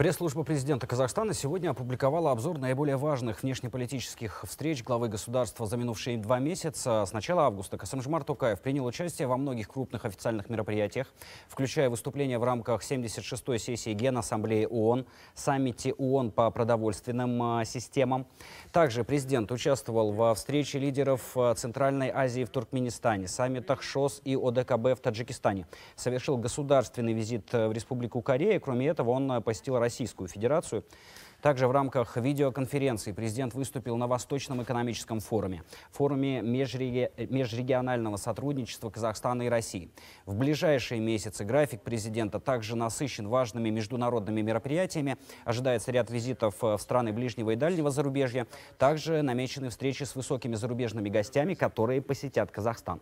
Пресс-служба президента Казахстана сегодня опубликовала обзор наиболее важных внешнеполитических встреч главы государства за минувшие два месяца. С начала августа Касымжмар Тукаев принял участие во многих крупных официальных мероприятиях, включая выступление в рамках 76-й сессии Генассамблеи ООН, саммите ООН по продовольственным а, системам. Также президент участвовал во встрече лидеров а, Центральной Азии в Туркменистане, саммитах ШОС и ОДКБ в Таджикистане. Совершил государственный визит а, в Республику Корея. Кроме этого, он посетил Россию Российскую Федерацию. Также в рамках видеоконференции президент выступил на Восточном экономическом форуме, форуме межреги... межрегионального сотрудничества Казахстана и России. В ближайшие месяцы график президента также насыщен важными международными мероприятиями. Ожидается ряд визитов э, в страны ближнего и дальнего зарубежья. Также намечены встречи с высокими зарубежными гостями, которые посетят Казахстан.